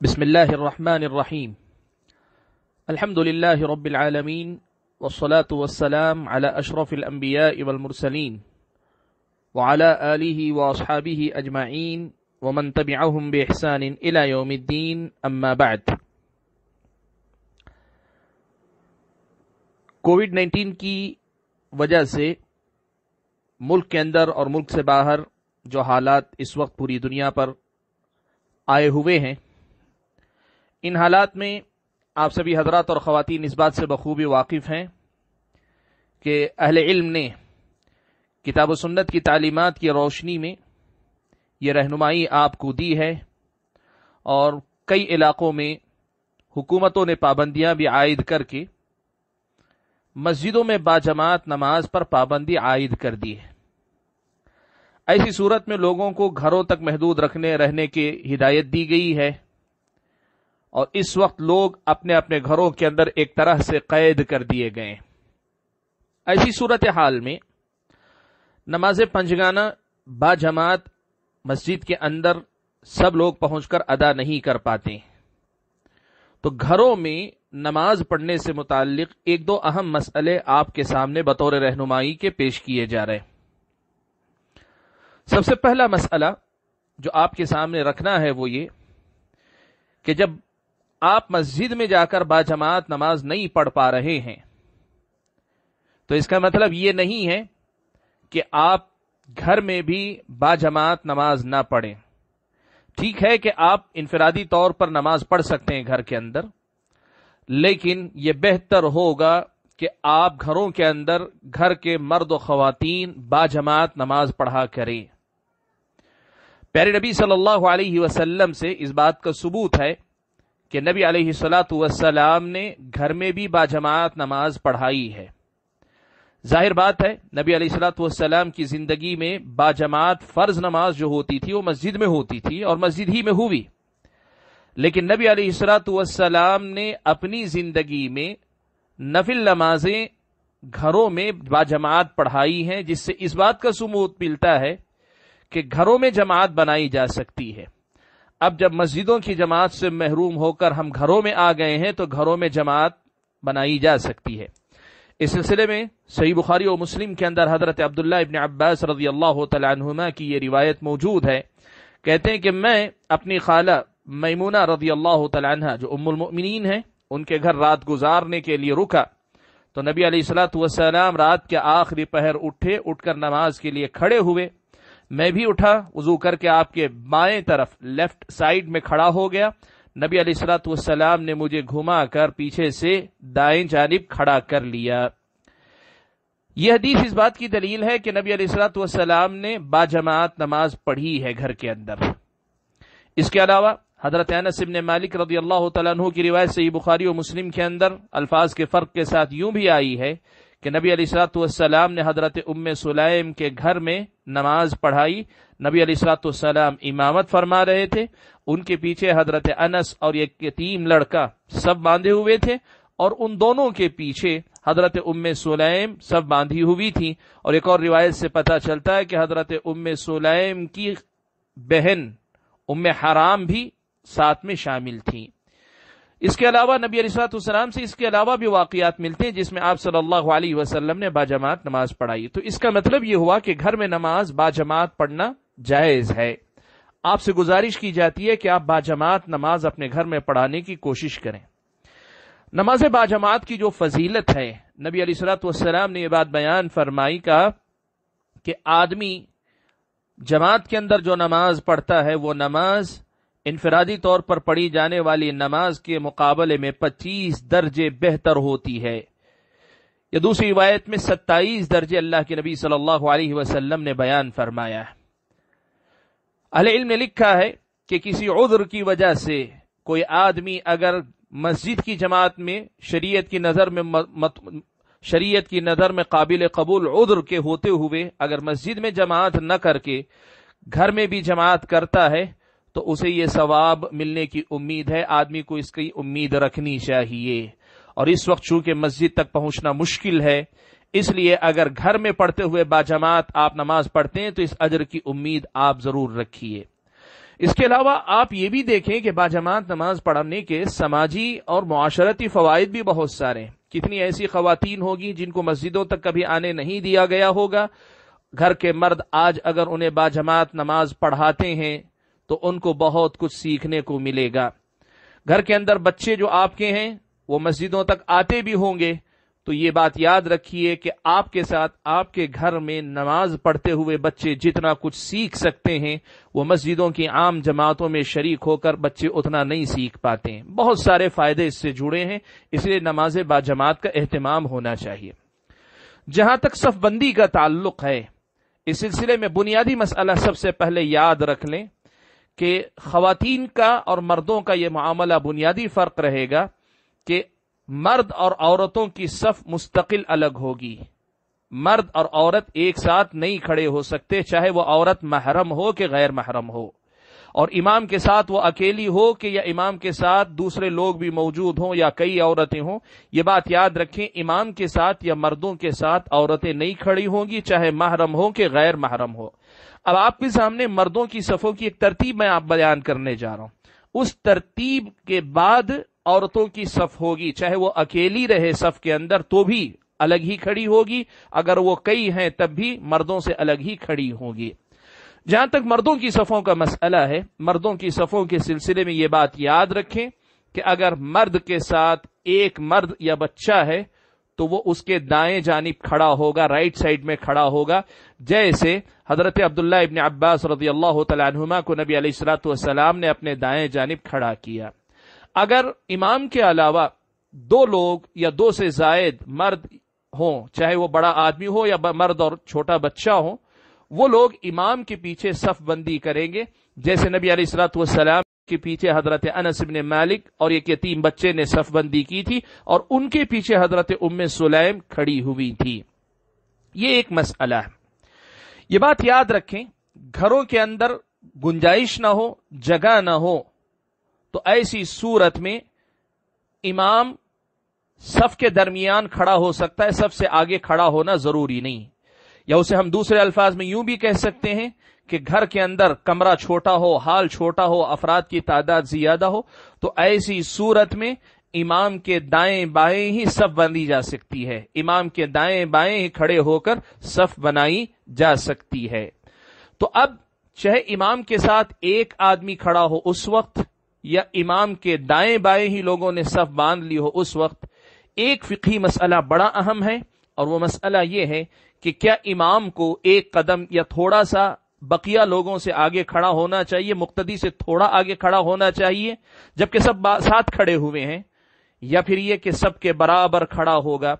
بسم الله الرحمن الرحيم الحمد لله رب العالمين والصلاة والسلام على أشرف الأنبياء والمرسلين وعلى آله وأصحابه أجمعين ومن تبعهم بإحسان إلى يوم الدين أما بعد Covid 19 की वजह से मुल्क के अंदर और मुल्क से बाहर जो हालात इस वक्त पूरी दुनिया पर आए हुए हैं इन हालात में आप सभी हजरात और ख़वान इस बात से बखूबी वाकिफ़ हैं कि अहल इल्म ने किताब सुन्नत की तालीमत की रोशनी में ये रहनुमाई आपको दी है और कई इलाक़ों में हुकूमतों ने पाबंदियां भी आयद करके मस्जिदों में बाजमात नमाज पर पाबंदी आयद कर दी है ऐसी सूरत में लोगों को घरों तक महदूद रखने रहने की हिदायत दी गई है और इस वक्त लोग अपने अपने घरों के अंदर एक तरह से कैद कर दिए गए ऐसी सूरत हाल में नमाज पंजगाना बाजमात मस्जिद के अंदर सब लोग पहुंचकर अदा नहीं कर पाते तो घरों में नमाज पढ़ने से मुतालिक एक दो अहम मसले आपके सामने बतौर रहनुमाई के पेश किए जा रहे सबसे पहला मसला जो आपके सामने रखना है वो ये कि जब आप मस्जिद में जाकर बाजमात नमाज नहीं पढ़ पा रहे हैं तो इसका मतलब ये नहीं है कि आप घर में भी बाजमात नमाज ना पढ़ें ठीक है कि आप इंफरादी तौर पर नमाज पढ़ सकते हैं घर के अंदर लेकिन यह बेहतर होगा कि आप घरों के अंदर घर के मर्द व खातन बाजमात नमाज पढ़ा करें प्यारे नबी सल्लल्लाहु अलैहि वसल्लम से इस बात का सबूत है कि नबी अलैहिस्सलाम ने घर में भी बाजमात नमाज पढ़ाई है जाहिर बात है नबी अलैहिस्सलाम की ज़िंदगी में बाजमात फ़र्ज़ नमाज जो होती थी वो मस्जिद में होती थी और मस्जिद ही में हुई लेकिन नबी अलैहिस्सलाम ने अपनी ज़िंदगी में नफिल नमाजें घरों में बाजमात पढ़ाई हैं जिससे इस बात का सबूत मिलता है कि घरों में जमात बनाई जा सकती है अब जब मस्जिदों की जमात से महरूम होकर हम घरों में आ गए हैं तो घरों में जमात बनाई जा सकती है इस सिलसिले में सही बुखारी और मुस्लिम के अंदर हजरत अब्दुल्ला इबन अब्बास रजी अल्लाह की ये रिवायत मौजूद है कहते हैं कि मैं अपनी खाला मैमूना रजी अल्लाह तला जो उम्मिन है उनके घर रात गुजारने के लिए रुका तो नबी सलाम रात के आखिरी पहर उठे उठकर नमाज के लिए खड़े हुए मैं भी उठा वजू करके आपके बाएं तरफ लेफ्ट साइड में खड़ा हो गया नबी अलीसलातम ने मुझे घुमा कर पीछे से दाएं जानब खड़ा कर लिया यह हदीस इस बात की दलील है कि नबी अलीसलातम ने बाजमात नमाज पढ़ी है घर के अंदर इसके अलावा हजरत अनस ने मालिक रदी अल्लाह की रिवायत से ही बुखारी और मुस्लिम के अंदर अल्फाज के फ़र्क के साथ यूं भी आई है कि नबी अलीसलाम ने हजरत उम सुलैम के घर में नमाज पढ़ाई नबी अलीसलाम इमामत फरमा रहे थे उनके पीछे हजरत अनस और एक यतीम लड़का सब बांधे हुए थे और उन दोनों के पीछे हजरत उम सुलैम सब बांधी हुई थी और एक और रिवायत से पता चलता है कि हजरत उम सुलैम की बहन उम हराम भी साथ में शामिल थी इसके अलावा नबी अलैहिस्सलाम से इसके अलावा भी वाक़ात मिलते हैं जिसमें आप सल्लल्लाहु अलैहि वसल्लम ने बाजमात नमाज पढ़ाई तो इसका मतलब ये हुआ कि घर में नमाज बाजमात पढ़ना जायज़ है आपसे गुजारिश की जाती है कि आप बाजमात नमाज अपने घर में पढ़ाने की कोशिश करें नमाज बाजमात की जो फजीलत है नबी अलैहिस्सलाम ने यह बात बयान फरमाई का कि आदमी जमात के अंदर जो नमाज पढ़ता है वो नमाज इनफरादी तौर पर पढ़ी जाने वाली नमाज के मुकाबले में पच्चीस दर्जे बेहतर होती है या दूसरी रिवायत में सत्ताईस दर्जे अल्लाह के नबी सल्लल्लाहु अलैहि वसल्लम ने बयान फरमाया है अहले इल्म ने लिखा है कि किसी उद्र की वजह से कोई आदमी अगर मस्जिद की जमात में शरीयत की नज़र में मत, शरीयत की नज़र में काबिल कबूल उद्र के होते हुए अगर मस्जिद में जमात न करके घर में भी जमात करता है तो उसे ये सवाब मिलने की उम्मीद है आदमी को इसकी उम्मीद रखनी चाहिए और इस वक्त चूंकि मस्जिद तक पहुंचना मुश्किल है इसलिए अगर घर में पढ़ते हुए बाजमात आप नमाज पढ़ते हैं तो इस अजर की उम्मीद आप जरूर रखिए इसके अलावा आप ये भी देखें कि बाजमात नमाज पढ़ने के समाजी और माशरती फवायद भी बहुत सारे हैं कितनी ऐसी खातन होगी जिनको मस्जिदों तक कभी आने नहीं दिया गया होगा घर के मर्द आज अगर उन्हें बाजमात नमाज पढ़ाते हैं तो उनको बहुत कुछ सीखने को मिलेगा घर के अंदर बच्चे जो आपके हैं वो मस्जिदों तक आते भी होंगे तो ये बात याद रखिए कि आपके साथ आपके घर में नमाज पढ़ते हुए बच्चे जितना कुछ सीख सकते हैं वो मस्जिदों की आम जमातों में शरीक होकर बच्चे उतना नहीं सीख पाते हैं बहुत सारे फायदे इससे जुड़े हैं इसलिए नमाज बाजमात का अहतमाम होना चाहिए जहां तक सफबंदी का ताल्लुक है इस सिलसिले में बुनियादी मसला सबसे पहले याद रख लें कि खातन का और मर्दों का यह मामला बुनियादी फ़र्क रहेगा कि मर्द और औरतों की सफ मुस्तकिल अलग होगी मर्द और औरत एक साथ नहीं खड़े हो सकते चाहे वह औरत महरम हो कि गैर महरम हो और इमाम के साथ वो अकेली हो कि या इमाम के साथ दूसरे लोग भी मौजूद हों या कई औरतें हों ये बात याद रखें इमाम के साथ या मर्दों के साथ औरतें नहीं खड़ी होंगी चाहे महरम हो कि गैर महरम हो अब आपके सामने मर्दों की सफ़ों की एक तरतीब मैं आप बयान करने जा रहा हूं उस तरतीब के बाद औरतों की सफ होगी चाहे वो अकेली रहे सफ के अंदर तो भी अलग ही खड़ी होगी अगर वो कई हैं तब भी मर्दों से अलग ही खड़ी होगी जहां तक मर्दों की सफ़ों का मसला है मर्दों की सफ़ों के सिलसिले में ये बात याद रखें कि अगर मर्द के साथ एक मर्द या बच्चा है तो वो उसके दाएं जानब खड़ा होगा राइट साइड में खड़ा होगा जैसे हजरत अब्दुल्ला इबन अब्बास रजी अल्लाह को नबी अलीसलाम ने अपने दाएं जानिब खड़ा किया अगर इमाम के अलावा दो लोग या दो से जायद मर्द हों चाहे वो बड़ा आदमी हो या मर्द और छोटा बच्चा हो वो लोग इमाम के पीछे सफबंदी करेंगे जैसे नबी अलीसलाम के पीछे हजरत अनस ने मालिक और एक यतीम बच्चे ने सफबंदी की थी और उनके पीछे हजरत उम्म सुलेम खड़ी हुई थी ये एक मसला है ये बात याद रखें घरों के अंदर गुंजाइश ना हो जगह ना हो तो ऐसी सूरत में इमाम सफ के दरमियान खड़ा हो सकता है सबसे आगे खड़ा होना जरूरी नहीं या उसे हम दूसरे अल्फाज में यूं भी कह सकते हैं कि घर के अंदर कमरा छोटा हो हाल छोटा हो अफराद की तादाद ज्यादा हो तो ऐसी सूरत में इमाम के दाएं बाएं ही सफ बनी जा सकती है इमाम के दाएं बाएं ही खड़े होकर सफ बनाई जा सकती है तो अब चाहे इमाम के साथ एक आदमी खड़ा हो उस वक्त या इमाम के दाएं बाएं ही लोगों ने सफ बांध ली हो उस वक्त एक फिकी मसला बड़ा अहम है और वो मसला ये है कि क्या इमाम को एक कदम या थोड़ा सा बकिया लोगों से आगे खड़ा होना चाहिए मुख्तदी से थोड़ा आगे खड़ा होना चाहिए जबकि सब साथ खड़े हुए हैं या फिर यह कि सबके बराबर खड़ा होगा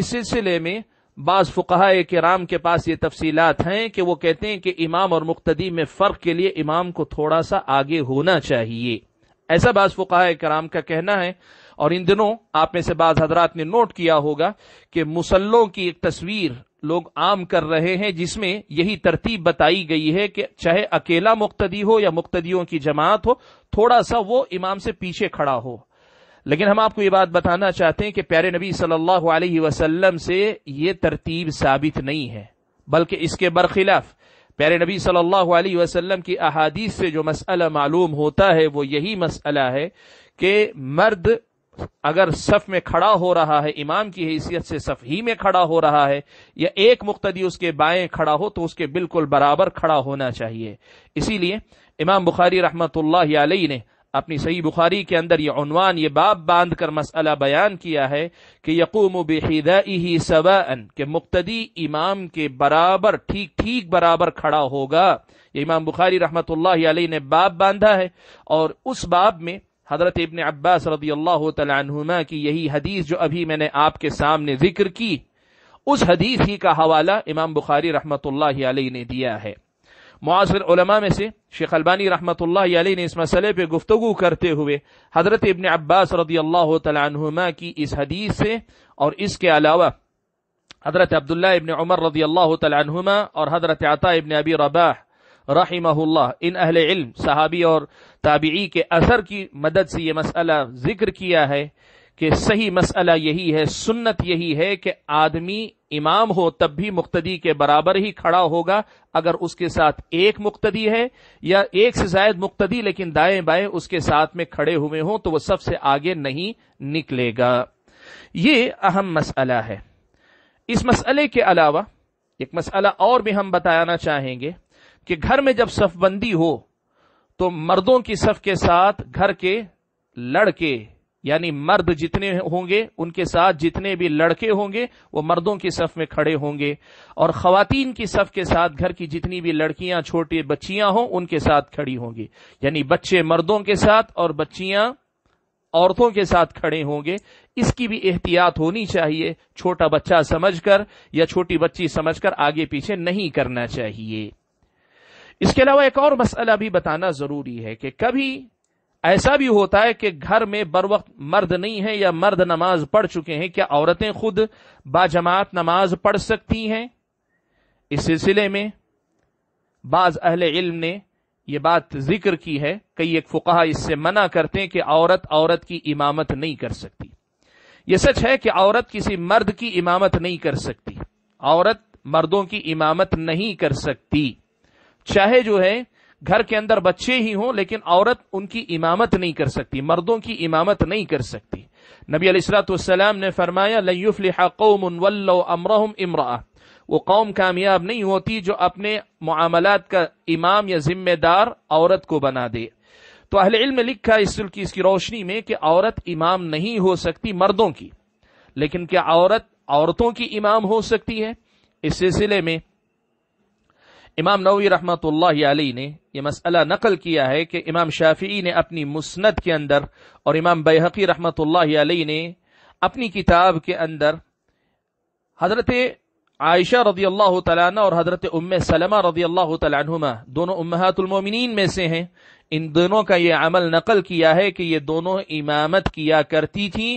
इस सिलसिले में बाज फुकाए के राम के पास ये तफसीलात हैं कि वो कहते हैं कि इमाम और मुख्तदी में फ़र्क के लिए इमाम को थोड़ा सा आगे होना चाहिए ऐसा बाज फ़ुकाह कराम का कहना है और इन दिनों आप में से बाज हजरात ने नोट किया होगा कि मुसल्लों की एक तस्वीर लोग आम कर रहे हैं जिसमें यही तरतीब बताई गई है कि चाहे अकेला मुक्तदी हो या मुक्तदियों की जमात हो थोड़ा सा वो इमाम से पीछे खड़ा हो लेकिन हम आपको ये बात बताना चाहते हैं कि प्यारे नबी सल्लल्लाहु अलैहि वसल्लम से ये तरतीब साबित नहीं है बल्कि इसके बरखिलाफ प्यारे नबी सल्लल्लाहु अलैहि वसल्लम की अहादीस से जो मसला मालूम होता है वो यही मसला है कि मर्द अगर सफ में खड़ा हो रहा है इमाम की हैसियत से सफ ही में खड़ा हो रहा है या एक मुख्तदी उसके बाएं खड़ा हो तो उसके बिल्कुल बराबर खड़ा होना चाहिए इसीलिए इमाम बुखारी रहमत ने अपनी सही बुखारी के अंदर यह उनवान ये बाब बांध कर मसला बयान किया है कि यकूम बेहदी सवान के मुख्तदी इमाम के बराबर ठीक ठीक बराबर खड़ा होगा ये इमाम बुखारी रहमत ने बाब बांधा है और उस बाब में हजरत इबन अब्बास रदी अल्लाह की यही हदीस जो अभी मैंने आपके सामने जिक्र की उस हदीस ही का हवाला इमाम बुखारी रहमत ने दिया है मुआसर उलमा में से शेख अलबानी रहमत ने इस मसले पर गुफ्तु करते हुए हजरत इबन अब्बास रदी अल्लाह तनुमा की इस हदीस से और इसके अलावा हजरत अब्दुल्ला इबन उमर रदी अल्लाह तुमा और हजरत आता इबन अबी रबाह रहीमहुल्लाह इन अहले इल्म सहाबी और ताबी के असर की मदद से यह मसला जिक्र किया है कि सही मसला यही है सुन्नत यही है कि आदमी इमाम हो तब भी मुख्तदी के बराबर ही खड़ा होगा अगर उसके साथ एक मुख्तदी है या एक से जायद मुख्तदी लेकिन दाएं बाएं उसके साथ में खड़े हुए हों तो वह सबसे आगे नहीं निकलेगा ये अहम मसला है इस मसले के अलावा एक मसला और भी हम बताना चाहेंगे कि घर में जब सफबंदी हो तो मर्दों की सफ के साथ घर के लड़के यानी मर्द जितने होंगे उनके साथ जितने भी लड़के होंगे वो मर्दों की सफ में खड़े होंगे और खातन की सफ के साथ घर की जितनी भी लड़कियां छोटी बच्चियां हों उनके साथ खड़ी होंगी यानी बच्चे मर्दों के साथ और बच्चियां औरतों के साथ खड़े होंगे इसकी भी एहतियात होनी चाहिए छोटा बच्चा समझकर या छोटी बच्ची समझकर आगे पीछे नहीं करना चाहिए इसके अलावा एक और मसला भी बताना जरूरी है कि कभी ऐसा भी होता है कि घर में बर वक्त मर्द नहीं है या मर्द नमाज पढ़ चुके हैं क्या औरतें खुद बाजमात नमाज पढ़ सकती हैं इस सिलसिले में बाज अहल इल्म ने यह बात जिक्र की है कई एक फुकाहा इससे मना करते हैं कि औरत औरत की इमामत नहीं कर सकती यह सच है कि औरत किसी मर्द की इमामत नहीं कर सकती औरत मर्दों की इमामत नहीं कर सकती चाहे जो है घर के अंदर बच्चे ही हों लेकिन औरत उनकी इमामत नहीं कर सकती मर्दों की इमामत नहीं कर सकती नबी अलीसलाम ने फरमाया इमरा वो कौम कामयाब नहीं होती जो अपने मामलात का इमाम या जिम्मेदार औरत को बना दे तो अहल इल्म लिखा इस की इसकी रोशनी में कि औरत इमाम नहीं हो सकती मर्दों की लेकिन क्या औरत औरतों की इमाम हो सकती है इस सिलसिले में इमाम नवी रहमत आली ने यह मसला नकल किया है कि इमाम शाफी ने अपनी मुस्त के अंदर और इमाम बेहकी रहमत आली ने अपनी किताब के अंदर हजरत आयशा रजी अल्लाह तला और हजरत उम सलमा रजी अल्लाह तला दोनों उमहतुलमोमिन में से हैं इन दोनों का ये अमल नकल किया है कि ये दोनों इमामत किया करती थी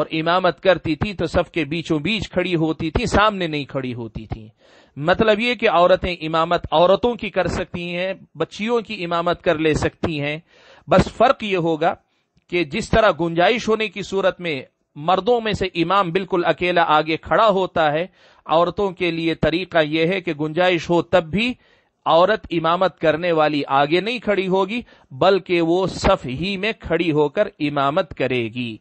और इमामत करती थी तो सबके बीचों बीच खड़ी होती थी सामने नहीं खड़ी होती थी मतलब ये कि औरतें इमामत औरतों की कर सकती हैं बच्चियों की इमामत कर ले सकती हैं बस फर्क ये होगा कि जिस तरह गुंजाइश होने की सूरत में मर्दों में से इमाम बिल्कुल अकेला आगे खड़ा होता है औरतों के लिए तरीका यह है कि गुंजाइश हो तब भी औरत इमामत करने वाली आगे नहीं खड़ी होगी बल्कि वो सफ ही में खड़ी होकर इमामत करेगी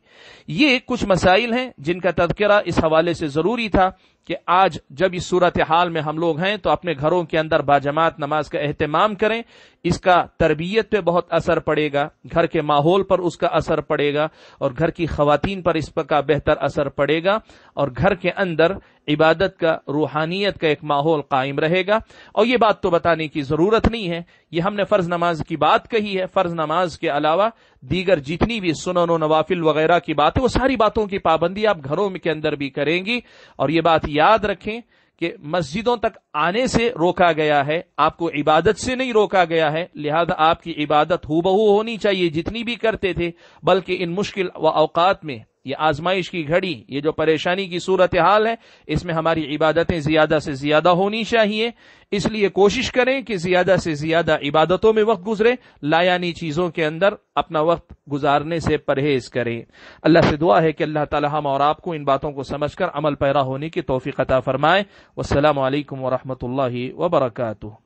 ये कुछ मसाइल हैं जिनका तस्करा इस हवाले से ज़रूरी था कि आज जब इस सूरत हाल में हम लोग हैं तो अपने घरों के अंदर बाजमात नमाज का अहतमाम करें इसका तरबियत पे बहुत असर पड़ेगा घर के माहौल पर उसका असर पड़ेगा और घर की खातन पर इस पर का बेहतर असर पड़ेगा और घर के अंदर इबादत का रूहानियत का एक माहौल कायम रहेगा और ये बात तो बताने की ज़रूरत नहीं है ये हमने फ़र्ज नमाज की बात कही है फ़र्ज नमाज के अलावा दीगर जितनी भी सुनन नवाफिल वगैरह की बात है वो सारी बातों की पाबंदी आप घरों के अंदर भी करेंगी और ये बात याद रखें कि मस्जिदों तक आने से रोका गया है आपको इबादत से नहीं रोका गया है लिहाजा आपकी इबादत हु होनी चाहिए जितनी भी करते थे बल्कि इन मुश्किल व अवकात में ये आजमाइश की घड़ी ये जो परेशानी की सूरत हाल है इसमें हमारी इबादतें ज्यादा से ज्यादा होनी चाहिए इसलिए कोशिश करें कि ज्यादा से ज्यादा इबादतों में वक्त गुजरे लायानी चीजों के अंदर अपना वक्त गुजारने से परहेज करें अल्लाह से दुआ है कि अल्लाह ताला हम और आपको इन बातों को समझकर अमल पैरा होने की तोफ़ी अता फरमाए वालकम वरहमल वबरकू